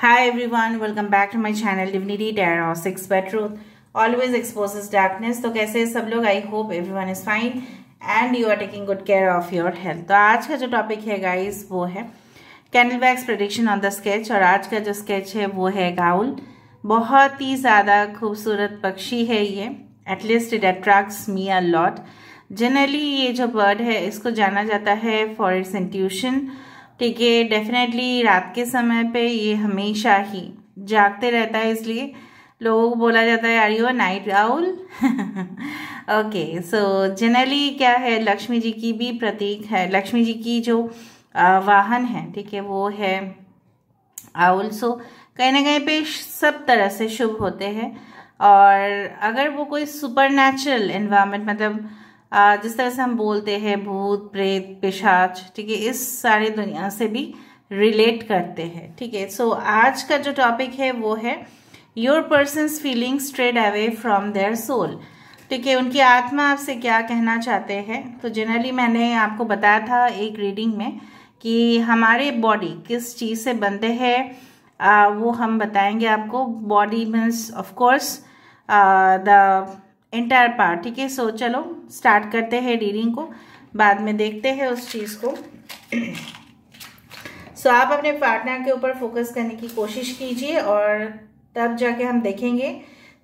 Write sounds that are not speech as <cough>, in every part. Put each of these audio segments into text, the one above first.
Hi everyone, welcome back to my channel Divinity Tarot Six by Truth. Always exposes darkness. तो कैसे सब लोग I hope everyone is fine and you are taking good care of your health तो आज का जो topic है guys वो है candle bags prediction on the sketch और आज का जो स्केच है वो है गाउल बहुत ही ज़्यादा खूबसूरत पक्षी है ये at least it attracts me a lot generally ये जो बर्ड है इसको जाना जाता है फॉर इट्स इंट्यूशन ठीक है डेफिनेटली रात के समय पे ये हमेशा ही जागते रहता है इसलिए लोगों को बोला जाता है are you a night owl okay so generally क्या है लक्ष्मी जी की भी प्रतीक है लक्ष्मी जी की जो वाहन है ठीक है वो है आउल सो कहीं ना कहीं पे सब तरह से शुभ होते हैं और अगर वो कोई सुपर नेचुरल मतलब जिस तरह से हम बोलते हैं भूत प्रेत पिशाच ठीक है इस सारी दुनिया से भी रिलेट करते हैं ठीक है सो आज का जो टॉपिक है वो है your person feeling straight away from their soul ठीक है उनकी आत्मा आपसे क्या कहना चाहते हैं तो जनरली मैंने आपको बताया था एक रीडिंग में कि हमारे बॉडी किस चीज़ से बनते हैं वो हम बताएंगे आपको body means of course the entire part ठीक है सो चलो स्टार्ट करते हैं रीडिंग को बाद में देखते हैं उस चीज़ को सो so, आप अपने पार्टनर के ऊपर फोकस करने की कोशिश कीजिए और तब जाके हम देखेंगे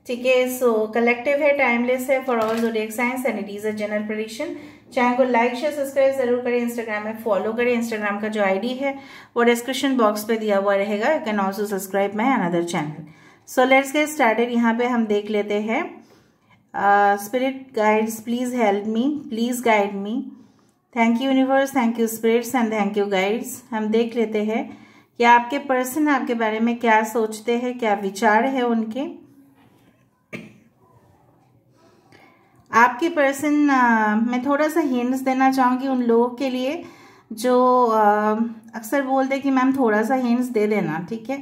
ठीक है सो कलेक्टिव है टाइमलेस है for all zodiac science and it is a general prediction channel को लाइक शेयर सब्सक्राइब जरूर करें इंस्टाग्राम में फॉलो करें इंस्टाग्राम का जो आईडी है वो डिस्क्रिप्शन बॉक्स पे दिया हुआ रहेगा you can also subscribe my another channel so let's get started यहाँ पे हम देख लेते हैं spirit guides please help me please guide me thank you universe thank you spirits and thank you guides हम देख लेते हैं कि आपके पर्सन आपके बारे में क्या सोचते हैं क्या विचार है उनके आपके पर्सन uh, मैं थोड़ा सा हिंट्स देना चाहूँगी उन लोगों के लिए जो uh, अक्सर बोलते हैं कि मैम थोड़ा सा हिंट्स दे देना ठीक है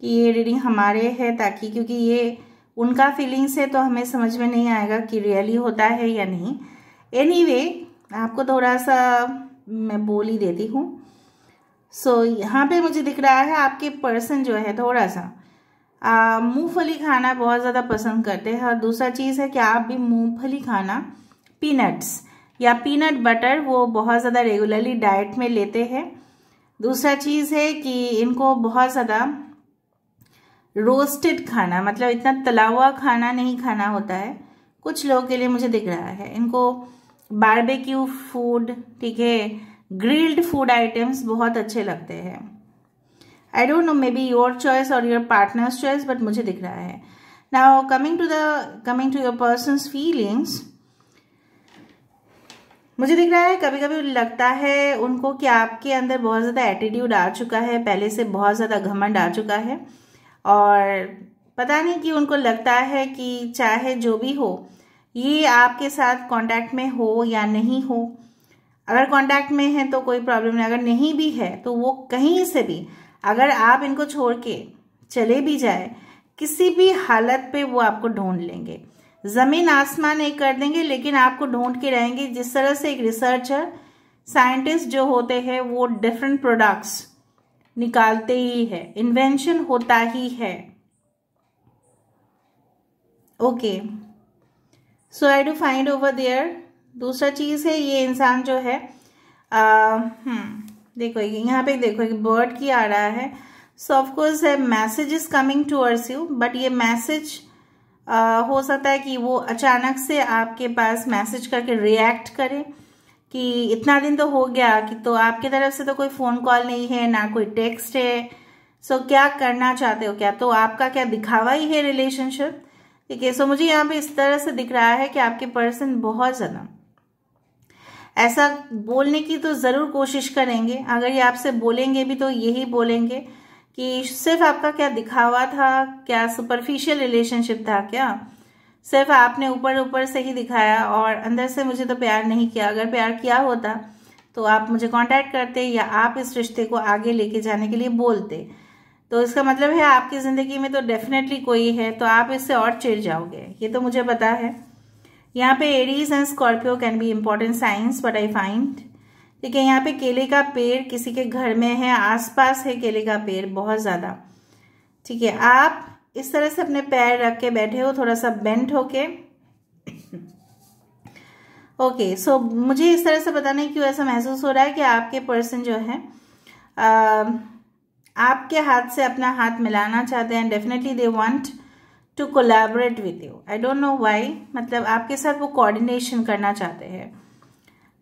कि ये रीडिंग हमारे है ताकि क्योंकि ये उनका फीलिंग से तो हमें समझ में नहीं आएगा कि रियली होता है या नहीं एनी anyway, आपको थोड़ा सा मैं बोल ही देती हूँ सो so, यहाँ पे मुझे दिख रहा है आपके पर्सन जो है थोड़ा सा मूंगफली खाना बहुत ज़्यादा पसंद करते हैं और दूसरा चीज़ है कि आप भी मूंगफली खाना पीनट्स या पीनट बटर वो बहुत ज़्यादा रेगुलरली डाइट में लेते हैं दूसरा चीज़ है कि इनको बहुत ज़्यादा रोस्टेड खाना मतलब इतना तला हुआ खाना नहीं खाना होता है कुछ लोगों के लिए मुझे दिख रहा है इनको बारबेक्यू फूड ठीक है ग्रिल्ड फूड आइटम्स बहुत अच्छे लगते हैं I don't know maybe your choice और योर पार्टनर्स चॉइस बट मुझे दिख रहा है now coming to the coming to your person feelings मुझे दिख रहा है कभी कभी लगता है उनको कि आपके अंदर बहुत ज़्यादा एटीट्यूड आ चुका है पहले से बहुत ज़्यादा घमंड आ चुका है और पता नहीं कि उनको लगता है कि चाहे जो भी हो ये आपके साथ कांटेक्ट में हो या नहीं हो अगर कांटेक्ट में है तो कोई प्रॉब्लम नहीं अगर नहीं भी है तो वो कहीं से भी अगर आप इनको छोड़ के चले भी जाए किसी भी हालत पे वो आपको ढूंढ लेंगे ज़मीन आसमान एक कर देंगे लेकिन आपको ढूंढ के रहेंगे जिस तरह से एक रिसर्चर साइंटिस्ट जो होते हैं वो डिफरेंट प्रोडक्ट्स निकालते ही है इन्वेंशन होता ही है okay so I do find over there दूसरा चीज़ है ये इंसान जो है आ, हम्म, देखो यहाँ पे देखो एक बर्ड की आ रहा है सो ऑफकोर्स है message is coming towards you but ये मैसेज हो सकता है कि वो अचानक से आपके पास मैसेज करके रिएक्ट करें कि इतना दिन तो हो गया कि तो आपके तरफ से तो कोई फ़ोन कॉल नहीं है ना कोई टेक्स्ट है सो so, क्या करना चाहते हो क्या तो आपका क्या दिखावा ही है रिलेशनशिप ठीक है सो मुझे यहाँ पे इस तरह से दिख रहा है कि आपके पर्सन बहुत ज़्यादा ऐसा बोलने की तो ज़रूर कोशिश करेंगे अगर ये आपसे बोलेंगे भी तो यही बोलेंगे कि सिर्फ आपका क्या दिखावा था क्या सुपरफिशियल रिलेशनशिप था क्या सिर्फ आपने ऊपर ऊपर से ही दिखाया और अंदर से मुझे तो प्यार नहीं किया अगर प्यार किया होता तो आप मुझे कांटेक्ट करते या आप इस रिश्ते को आगे लेके जाने के लिए बोलते तो इसका मतलब है आपकी ज़िंदगी में तो डेफिनेटली कोई है तो आप इससे और चिड़ जाओगे ये तो मुझे पता है यहाँ पे Aries and Scorpio can be important science but I find ठीक है यहाँ पे केले का पेड़ किसी के घर में है आसपास है केले का पेड़ बहुत ज़्यादा ठीक है आप इस तरह से अपने पैर रख के बैठे हो थोड़ा सा बेंट होके ओके सो मुझे इस तरह से पता नहीं क्यों ऐसा महसूस हो रहा है कि आपके पर्सन जो है आ, आपके हाथ से अपना हाथ मिलाना चाहते हैं definitely they want to collaborate with you I don't know why मतलब आपके साथ वो कोऑर्डिनेशन करना चाहते हैं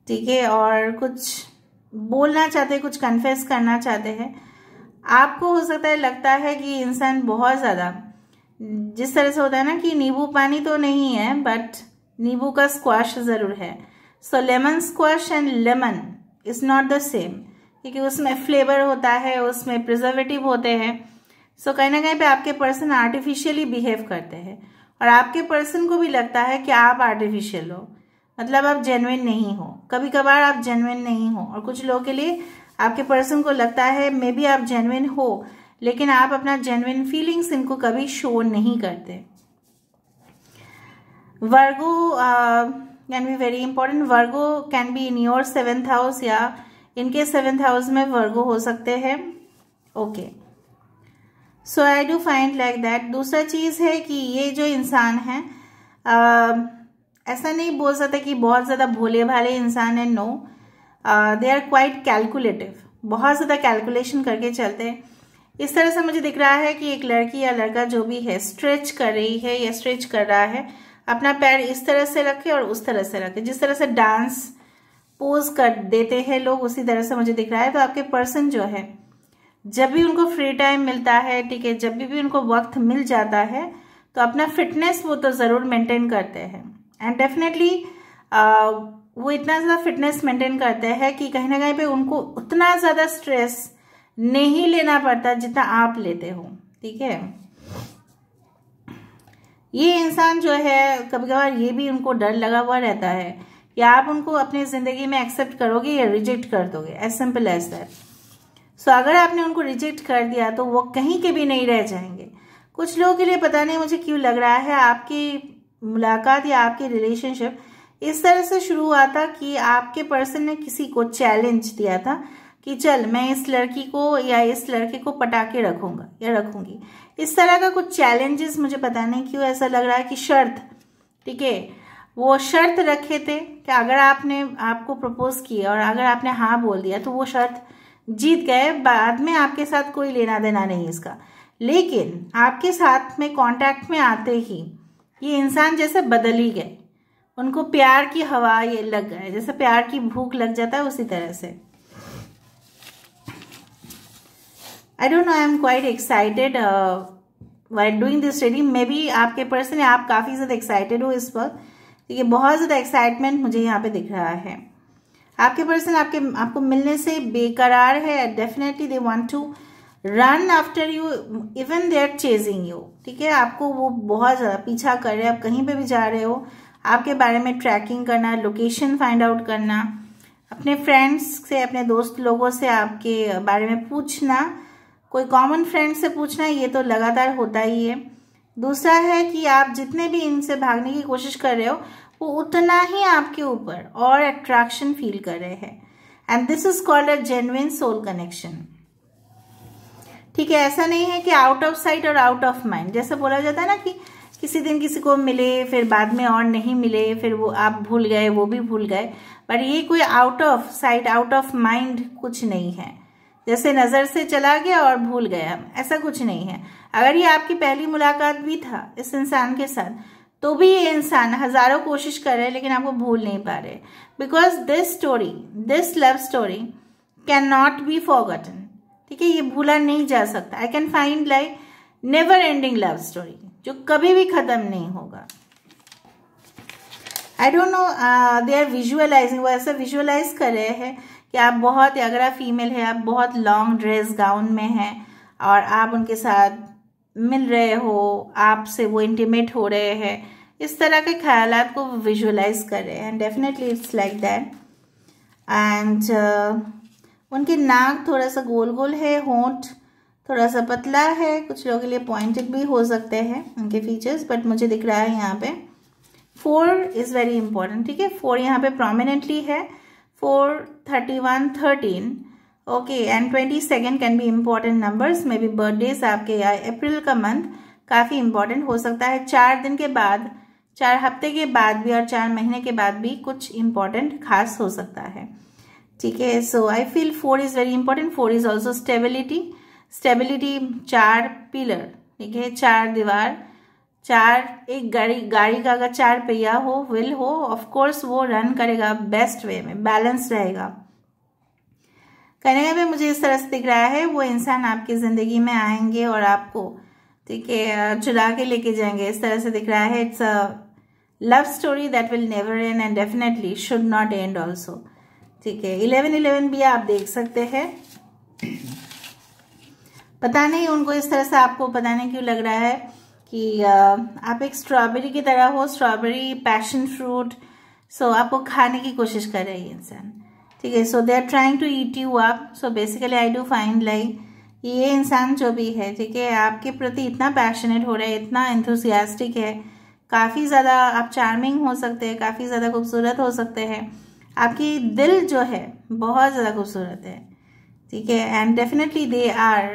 ठीक है और कुछ बोलना चाहते हैं कुछ कन्फेस करना चाहते हैं आपको हो सकता है लगता है कि इंसान बहुत ज़्यादा जिस तरह से होता है ना कि नींबू पानी तो नहीं है बट नींबू का स्क्वाश ज़रूर है so lemon squash and lemon is not the same क्योंकि उसमें फ्लेवर होता है उसमें प्रिजर्वेटिव होते हैं सो so, कहीं ना कहीं पे आपके पर्सन आर्टिफिशियली बिहेव करते हैं और आपके पर्सन को भी लगता है कि आप आर्टिफिशियल हो मतलब आप जेनुइन नहीं हो कभी कभार आप जेनुइन नहीं हो और कुछ लोगों के लिए आपके पर्सन को लगता है मे बी आप जेनविन हो लेकिन आप अपना जेनविन फीलिंग्स इनको कभी शो नहीं करते Virgo can be very important Virgo can be in your seventh house या इनके सेवेंथ हाउस में वर्गो हो सकते हैं okay so I do find like that दूसरा चीज़ है कि ये जो इंसान है uh, ऐसा नहीं बोल सकते कि बहुत ज़्यादा भोले भाले इंसान है no they are quite calculative बहुत ज़्यादा कैलकुलेशन करके चलते हैं इस तरह से मुझे दिख रहा है कि एक लड़की या लड़का जो भी है स्ट्रेच कर रही है या स्ट्रेच कर रहा है अपना पैर इस तरह से रखे और उस तरह से रखे जिस तरह से डांस पोज कर देते हैं लोग उसी तरह से मुझे दिख रहा है तो आपके पर्सन जो है जब भी उनको फ्री टाइम मिलता है ठीक है जब भी, भी उनको वक्त मिल जाता है तो अपना फिटनेस वो तो ज़रूर मेंटेन करते हैं एंड डेफिनेटली वो इतना ज़्यादा फिटनेस मेंटेन करते हैं कि कहीं ना कहीं पे उनको उतना ज़्यादा स्ट्रेस नहीं लेना पड़ता जितना आप लेते हो ठीक है ये इंसान जो है कभी कभार ये भी उनको डर लगा हुआ रहता है कि आप उनको अपनी ज़िंदगी में एक्सेप्ट करोगे या रिजेक्ट कर दोगे as simple as that so अगर आपने उनको रिजेक्ट कर दिया तो वो कहीं के भी नहीं रह जाएंगे कुछ लोगों के लिए पता नहीं मुझे क्यों लग रहा है आपकी मुलाकात या आपकी रिलेशनशिप इस तरह से शुरू हुआ था कि आपके पर्सन ने किसी को चैलेंज दिया था कि चल मैं इस लड़की को या इस लड़के को पटा के रखूंगा या रखूंगी इस तरह का कुछ चैलेंजेस मुझे पता नहीं क्यों ऐसा लग रहा है कि शर्त ठीक है वो शर्त रखे थे कि अगर आपने आपको प्रपोज किया और अगर आपने हाँ बोल दिया तो वो शर्त जीत गए बाद में आपके साथ कोई लेना देना नहीं इसका लेकिन आपके साथ में कांटेक्ट में आते ही ये इंसान जैसे बदल ही गए उनको प्यार की हवा ये लग गए जैसे प्यार की भूख लग जाता है उसी तरह से I don't know I am quite excited why doing this study maybe आपके पर्सन आप काफ़ी ज़्यादा एक्साइटेड हो इस वक्त ठीक है बहुत ज़्यादा एक्साइटमेंट मुझे यहाँ पे दिख रहा है आपके पर्सन आपके आपको मिलने से बेकरार है definitely they want to run after you even they are chasing you ठीक है आपको वो बहुत ज़्यादा पीछा कर रहे हैं आप कहीं पे भी जा रहे हो आपके बारे में ट्रैकिंग करना लोकेशन फाइंड आउट करना अपने फ्रेंड्स से अपने दोस्त लोगों से आपके बारे में पूछना कोई कॉमन फ्रेंड से पूछना ये तो लगातार होता ही है दूसरा है कि आप जितने भी इनसे भागने की कोशिश कर रहे हो वो उतना ही आपके ऊपर और अट्रैक्शन फील कर रहे हैं and this is called a genuine soul connection ठीक है ऐसा नहीं है कि आउट ऑफ साइट और आउट ऑफ माइंड जैसे बोला जाता है ना कि किसी दिन किसी को मिले फिर बाद में और नहीं मिले फिर वो आप भूल गए वो भी भूल गए पर ये कोई out of sight out of mind कुछ नहीं है जैसे नज़र से चला गया और भूल गया ऐसा कुछ नहीं है अगर ये आपकी पहली मुलाकात भी था इस इंसान के साथ तो भी ये इंसान हज़ारों कोशिश कर रहे हैं लेकिन आपको भूल नहीं पा रहे because this story this love story can not be forgotten ठीक है ये भूला नहीं जा सकता I can find like never ending love story जो कभी भी ख़त्म नहीं होगा I don't know they are visualizing वो ऐसा विजुअलाइज कर रहे हैं कि आप बहुत अगर आप फीमेल है आप बहुत लॉन्ग ड्रेस गाउन में हैं और आप उनके साथ मिल रहे हो आपसे वो इंटीमेट हो रहे हैं इस तरह के ख्याल को विजुलाइज कर रहे हैं definitely it's like that and उनके नाक थोड़ा सा गोल गोल है होंठ थोड़ा सा पतला है कुछ लोगों के लिए पॉइंटेड भी हो सकते हैं उनके फीचर्स बट मुझे दिख रहा है यहाँ पे फोर इज़ वेरी इंपॉर्टेंट ठीक है फोर यहाँ पे प्रोमिनेंटली है four thirty thirteen okay and twenty second can be important numbers may be birthdays आपके या अप्रैल का मंथ काफ़ी इम्पोर्टेंट हो सकता है चार दिन के बाद चार हफ्ते के बाद भी और चार महीने के बाद भी कुछ इम्पॉर्टेंट खास हो सकता है ठीक है so I feel four is very important four is also stability stability चार पिलर ठीक है चार दीवार चार एक गाड़ी गाड़ी का अगर चार पहिया हो विल हो ऑफ कोर्स वो रन करेगा बेस्ट वे में बैलेंस रहेगा कनेगा में मुझे इस तरह से दिख रहा है वो इंसान आपकी ज़िंदगी में आएंगे और आपको ठीक है चुरा के लेके जाएंगे इस तरह से दिख रहा है it's a love story that will never end and definitely should not end also ठीक है इलेवन इलेवन भी आप देख सकते हैं पता नहीं उनको इस तरह से आपको पता नहीं क्यों लग रहा है कि आप एक स्ट्रॉबेरी की तरह हो स्ट्रॉबेरी पैशन फ्रूट सो आपको खाने की कोशिश कर रहे हैं इंसान ठीक है so they are trying to eat you आप so basically I do find like ये इंसान जो भी है ठीक है आपके प्रति इतना पैशनेट हो रहा है इतना इंथुसियास्टिक है काफ़ी ज़्यादा आप चार्मिंग हो सकते हैं काफ़ी ज़्यादा खूबसूरत हो सकते हैं आपकी दिल जो है बहुत ज़्यादा खूबसूरत है ठीक है and definitely they are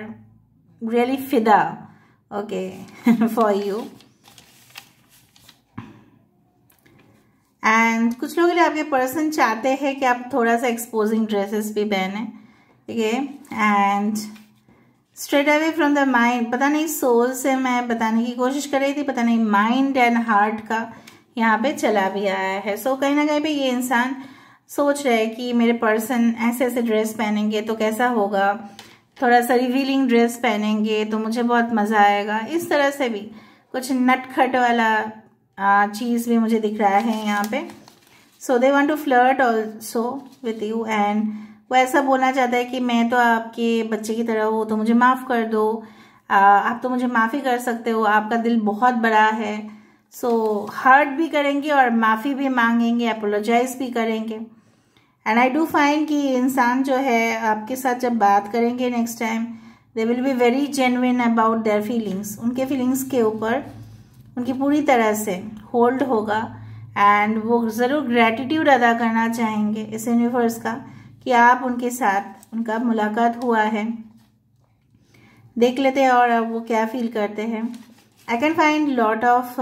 really फिदा okay <laughs> for you एंड कुछ लोगों के लिए आपके पर्सन चाहते हैं कि आप थोड़ा सा एक्सपोजिंग ड्रेसेस भी पहने ठीक है and straight away from the mind पता नहीं सोल से मैं बताने की कोशिश कर रही थी पता नहीं माइंड एंड हार्ट का यहाँ पे चला भी आया है सो so, कहीं ना कहीं पे ये इंसान सोच रहा है कि मेरे पर्सन ऐसे ऐसे ड्रेस पहनेंगे तो कैसा होगा थोड़ा सा रिवीलिंग ड्रेस पहनेंगे तो मुझे बहुत मज़ा आएगा इस तरह से भी कुछ नटखट वाला चीज़ भी मुझे दिख रहा है यहाँ पे so they want to flirt also with you and वो ऐसा बोलना चाहता है कि मैं तो आपके बच्चे की तरह हूँ तो मुझे माफ़ कर दो आप तो मुझे माफ़ी कर सकते हो आपका दिल बहुत बड़ा है सो so, हर्ट भी करेंगे और माफ़ी भी मांगेंगे अपोलोजाइज भी करेंगे एंड आई डू फाइंड कि इंसान जो है आपके साथ जब बात करेंगे next time they will be very genuine about their feelings उनके फीलिंग्स के ऊपर उनकी पूरी तरह से होल्ड होगा एंड वो ज़रूर ग्रैटिट्यूड अदा करना चाहेंगे इस यूनिवर्स का कि आप उनके साथ उनका मुलाकात हुआ है देख लेते हैं और अब वो क्या फील करते हैं I can find lot of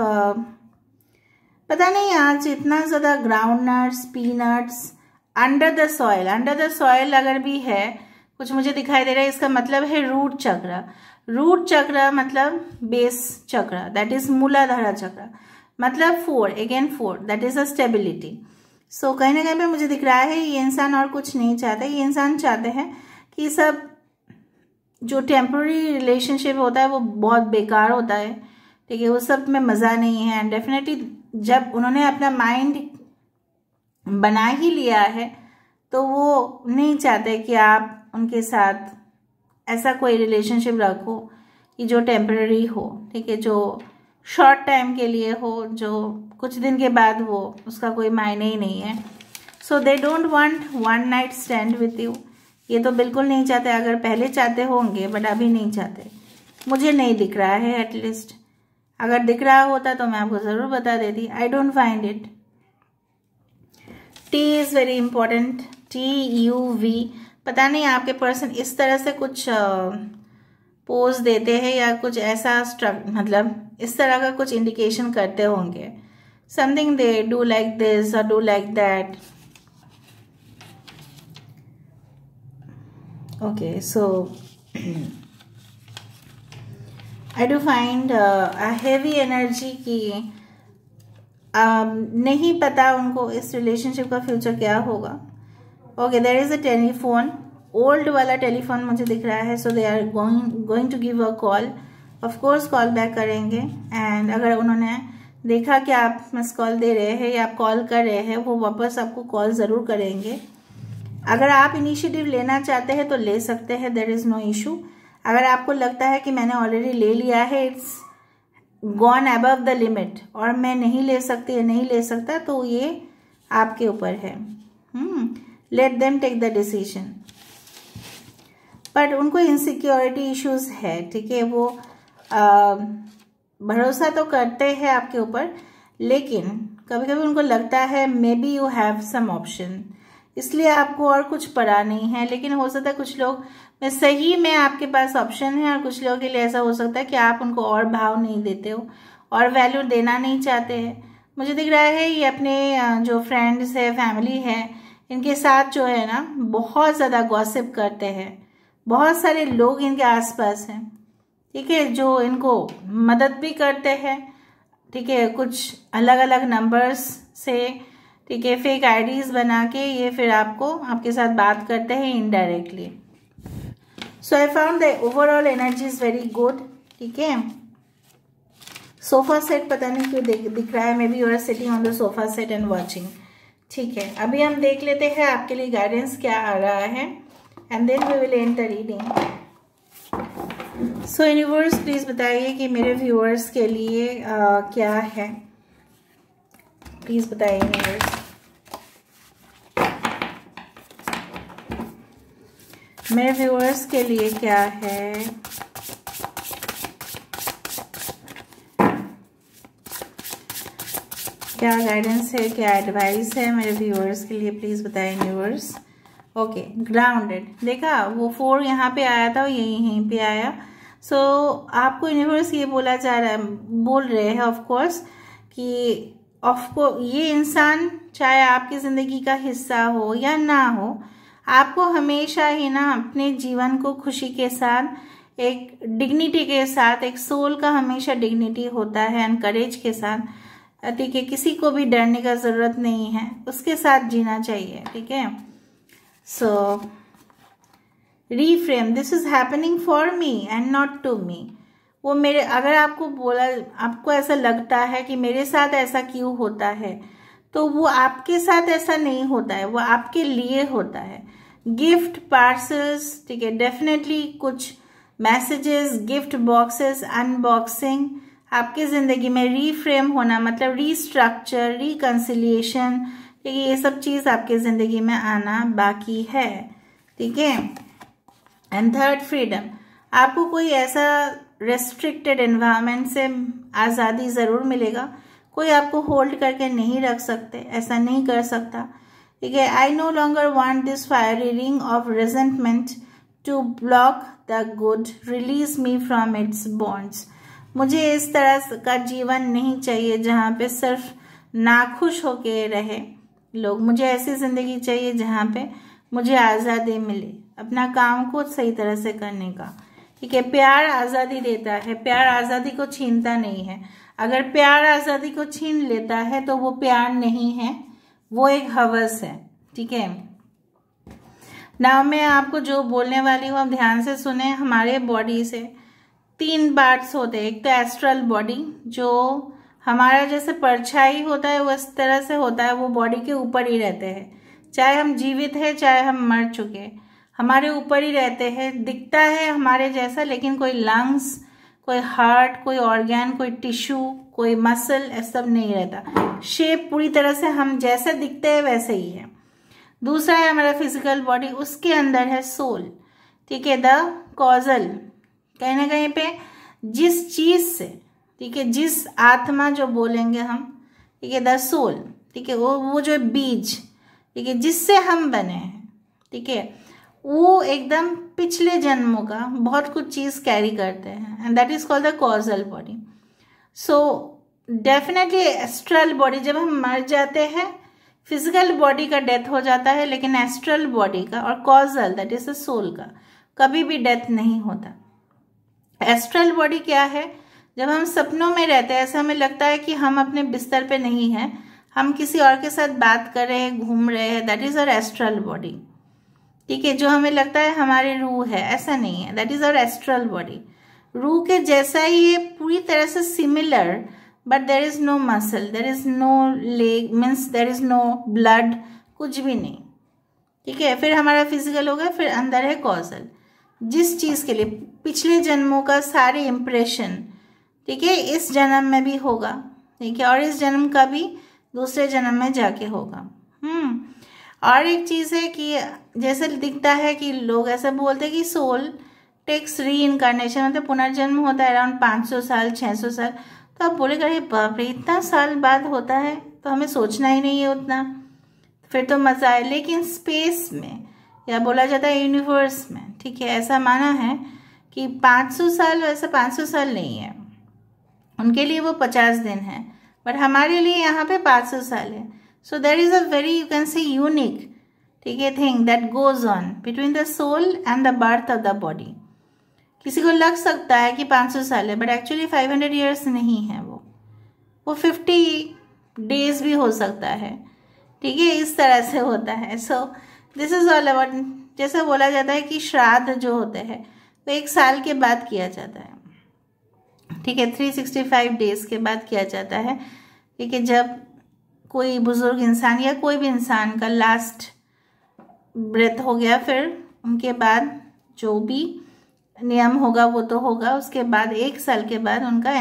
पता नहीं आज इतना ज़्यादा ground nuts peanuts under the soil under the soil अगर भी है कुछ मुझे दिखाई दे रहा है इसका मतलब है रूट चक्र रूट चक्र मतलब बेस चक्र दैट इज मूलाधारा चक्र मतलब four again four that is a stability so कहीं ना कहीं पे मुझे दिख रहा है ये इंसान और कुछ नहीं चाहता ये इंसान चाहते हैं कि सब जो टेम्पररी रिलेशनशिप होता है वो बहुत बेकार होता है ठीक है वो सब में मज़ा नहीं है एंड डेफिनेटली जब उन्होंने अपना माइंड बना ही लिया है तो वो नहीं चाहते कि आप उनके साथ ऐसा कोई रिलेशनशिप रखो कि जो टेम्प्ररी हो ठीक है जो शॉर्ट टाइम के लिए हो जो कुछ दिन के बाद वो उसका कोई मायने ही नहीं है so they don't want one night stand with you ये तो बिल्कुल नहीं चाहते अगर पहले चाहते होंगे बट अभी नहीं चाहते मुझे नहीं दिख रहा है एटलीस्ट अगर दिख रहा होता तो मैं आपको ज़रूर बता देती I don't find it T is very important T U V पता नहीं आपके पर्सन इस तरह से कुछ पोज देते हैं या कुछ ऐसा मतलब इस तरह का कुछ इंडिकेशन करते होंगे something they do like this और do like that okay so I do find a a energy की Um, नहीं पता उनको इस रिलेशनशिप का फ्यूचर क्या होगा okay there is a telephone old वाला टेलीफोन मुझे दिख रहा है so they are going going to give a call of course call back करेंगे एंड अगर उन्होंने देखा कि आप मिस कॉल दे रहे हैं या आप कॉल कर रहे हैं वो वापस आपको कॉल ज़रूर करेंगे अगर आप इनिशिएटिव लेना चाहते हैं तो ले सकते हैं देर इज़ नो इशू अगर आपको लगता है कि मैंने ऑलरेडी ले लिया है it's gone above the limit और मैं नहीं ले सकती या नहीं ले सकता तो ये आपके ऊपर है let them take the decision but उनको इनसिक्योरिटी इश्यूज है ठीक है वो आ, भरोसा तो करते हैं आपके ऊपर लेकिन कभी कभी उनको लगता है may be you have some option इसलिए आपको और कुछ पढ़ा नहीं है लेकिन हो सकता है कुछ लोग मैं सही में आपके पास ऑप्शन है और कुछ लोगों के लिए ऐसा हो सकता है कि आप उनको और भाव नहीं देते हो और वैल्यू देना नहीं चाहते हैं मुझे दिख रहा है ये अपने जो फ्रेंड्स है फैमिली है इनके साथ जो है ना बहुत ज़्यादा गॉसिप करते हैं बहुत सारे लोग इनके आसपास हैं ठीक है जो इनको मदद भी करते हैं ठीक है कुछ अलग अलग नंबर्स से ठीक है फेक आईडीज़ बना के ये फिर आपको आपके साथ बात करते हैं indirectly so I found the overall energy is very good ठीक है सोफा सेट पता नहीं क्यों दिख रहा है may be you're are sitting on the sofa set and watching ठीक है अभी हम देख लेते हैं आपके लिए गाइडेंस क्या आ रहा है and then we will end the reading so universe please बताइए कि मेरे व्यूअर्स के लिए आ, क्या है प्लीज़ बताइए यूनिवर्स मेरे व्यूअर्स के लिए क्या है क्या गाइडेंस है क्या एडवाइस है मेरे व्यूअर्स के लिए प्लीज़ बताएं व्यूअर्स ओके ग्राउंडेड देखा वो फोर यहाँ पे आया था और यहीं यहीं पे आया सो so, आपको यूनिवर्स ये बोला जा रहा है बोल रहे हैं ऑफकोर्स कि ऑफको ये इंसान चाहे आपकी ज़िंदगी का हिस्सा हो या ना हो आपको हमेशा ही ना अपने जीवन को खुशी के साथ एक डिग्निटी के साथ एक सोल का हमेशा डिग्निटी होता है एंड करेज के साथ ठीक है किसी को भी डरने का ज़रूरत नहीं है उसके साथ जीना चाहिए ठीक है so reframe this is happening for me and not to me वो मेरे अगर आपको बोला आपको ऐसा लगता है कि मेरे साथ ऐसा क्यों होता है तो वो आपके साथ ऐसा नहीं होता है वो आपके लिए होता है गिफ्ट पार्सल्स ठीक है डेफिनेटली कुछ मैसेजेस गिफ्ट बॉक्सेस अनबॉक्सिंग आपके ज़िंदगी में रीफ्रेम होना मतलब रीस्ट्रक्चर रिकन्सिलियेशन ठीक है ये सब चीज़ आपके ज़िंदगी में आना बाकी है ठीक है एंड थर्ड फ्रीडम आपको कोई ऐसा रेस्ट्रिक्टेड एनवायरमेंट से आज़ादी ज़रूर मिलेगा कोई आपको होल्ड करके नहीं रख सकते ऐसा नहीं कर सकता ठीक है I no longer want this fiery ring of resentment to block the good release me from its bonds मुझे इस तरह का जीवन नहीं चाहिए जहाँ पे सिर्फ नाखुश होके रहे लोग मुझे ऐसी ज़िंदगी चाहिए जहाँ पे मुझे आज़ादी मिले अपना काम को सही तरह से करने का ठीक है प्यार आज़ादी देता है प्यार आज़ादी को छीनता नहीं है अगर प्यार आज़ादी को छीन लेता है तो वो प्यार नहीं है वो एक हवस है ठीक है नाव मैं आपको जो बोलने वाली हूँ आप ध्यान से सुने हमारे बॉडी से तीन पार्ट्स होते हैं एक तो एस्ट्रल बॉडी जो हमारा जैसे परछाई होता है उस तरह से होता है वो बॉडी के ऊपर ही रहते हैं चाहे हम जीवित है चाहे हम मर चुके हमारे ऊपर ही रहते हैं दिखता है हमारे जैसा लेकिन कोई लंग्स कोई हार्ट कोई ऑर्गेन कोई टिश्यू कोई मसल सब नहीं रहता शेप पूरी तरह से हम जैसे दिखते हैं वैसे ही है दूसरा है हमारा फिजिकल बॉडी उसके अंदर है सोल ठीक है द कॉजल कहीं ना कहीं पे जिस चीज़ से ठीक है जिस आत्मा जो बोलेंगे हम ठीक है द सोल ठीक है वो वो जो बीज ठीक है जिससे हम बने हैं ठीक है वो एकदम पिछले जन्मों का बहुत कुछ चीज़ कैरी करते हैं and that is called the causal body so definitely astral body जब हम मर जाते हैं फिजिकल बॉडी का डेथ हो जाता है लेकिन एस्ट्रल बॉडी का और causal that is a soul का कभी भी डेथ नहीं होता एस्ट्रल बॉडी क्या है जब हम सपनों में रहते हैं ऐसा हमें लगता है कि हम अपने बिस्तर पे नहीं हैं हम किसी और के साथ बात कर रहे हैं घूम रहे हैं that is our astral body ठीक है जो हमें लगता है हमारे रूह है ऐसा नहीं है that is our astral body रूह के जैसा ही ये पूरी तरह से similar but there is no muscle there is no leg means there is no blood कुछ भी नहीं ठीक है फिर हमारा फिजिकल हो गया फिर अंदर है कॉजल जिस चीज़ के लिए पिछले जन्मों का सारे इम्प्रेशन ठीक है इस जन्म में भी होगा ठीक है और इस जन्म का भी दूसरे जन्म में जाके होगा हम्म और एक चीज़ है कि जैसे दिखता है कि लोग ऐसा बोलते हैं कि सोल टेक्स री इनकारनेशन मतलब पुनर्जन्म होता है अराउंड पाँच सौ साल छः सौ साल तो आप बोले कर बाप रे इतना साल बाद होता है तो हमें सोचना ही नहीं है उतना फिर तो मज़ा है लेकिन स्पेस में या बोला जाता है यूनिवर्स में ठीक है ऐसा माना है कि 500 साल वैसे 500 साल नहीं है उनके लिए वो 50 दिन है बट हमारे लिए यहाँ पे 500 साल है So there is a very, you can say, unique ठीक है thing that goes on between the soul and the birth of the body किसी को लग सकता है कि 500 साल है बट एक्चुअली 500 हंड्रेड ईयर्स नहीं है वो वो 50 डेज भी हो सकता है ठीक है इस तरह से होता है so this is all about जैसे बोला जाता है कि श्राद्ध जो होते हैं वो एक साल के बाद किया जाता है ठीक है 365 डेज के बाद किया जाता है ठीक है जब कोई बुज़ुर्ग इंसान या कोई भी इंसान का लास्ट ब्रेथ हो गया फिर उनके बाद जो भी नियम होगा वो तो होगा उसके बाद एक साल के बाद उनका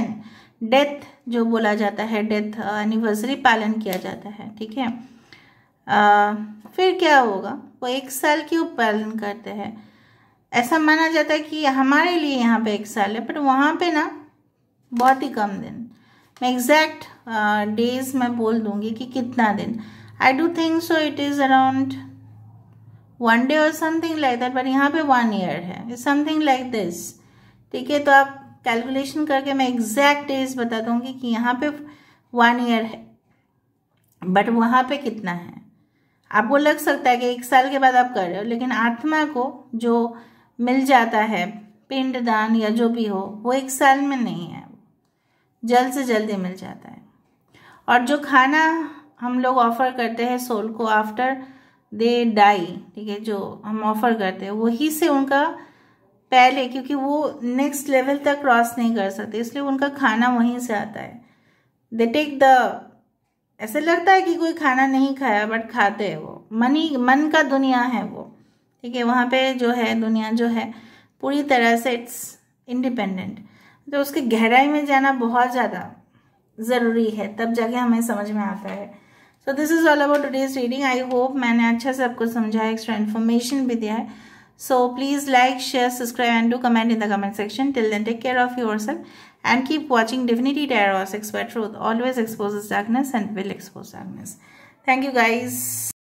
डेथ जो बोला जाता है डेथ एनिवर्सरी uh, पालन किया जाता है ठीक है uh, फिर क्या होगा वो एक साल क्यों पालन करते हैं ऐसा माना जाता है कि हमारे लिए यहाँ पे एक साल है बट वहाँ पे ना बहुत ही कम दिन मैं एग्जैक्ट डेज uh, मैं बोल दूंगी कि कितना दिन I do think so it is around one day और समथिंग लाइक दैट बट यहाँ पे वन ईयर है समथिंग लाइक दिस ठीक है तो आप कैलकुलेशन करके मैं एग्जैक्ट डेज बता दूंगी कि यहाँ पे वन ईयर है बट वहाँ पे कितना है आपको लग सकता है कि एक साल के बाद आप कर रहे हो लेकिन आत्मा को जो मिल जाता है पिंडदान या जो भी हो वो एक साल में नहीं है जल्द से जल्दी मिल जाता है और जो खाना हम लोग ऑफ़र करते हैं सोल को आफ्टर दे डाई ठीक है जो हम ऑफ़र करते हैं वही से उनका पहले क्योंकि वो नेक्स्ट लेवल तक क्रॉस नहीं कर सकते इसलिए उनका खाना वहीं से आता है दे टेक द ऐसे लगता है कि कोई खाना नहीं खाया बट खाते हैं वो मन ही मन का दुनिया है वो ठीक है वहाँ पे जो है दुनिया जो है पूरी तरह से इट्स इंडिपेंडेंट तो उसकी गहराई में जाना बहुत ज़्यादा ज़रूरी है तब जाके हमें समझ में आता है so this is all about today's reading I hope मैंने अच्छा से आपको समझाया एक्स्ट्रा इन्फॉर्मेशन भी दिया है so please like share subscribe and do comment in the comment section till then take care of your self and keep watching Divinity Tarot's Expert always expose exposes darkness and will expose darkness. Thank you guys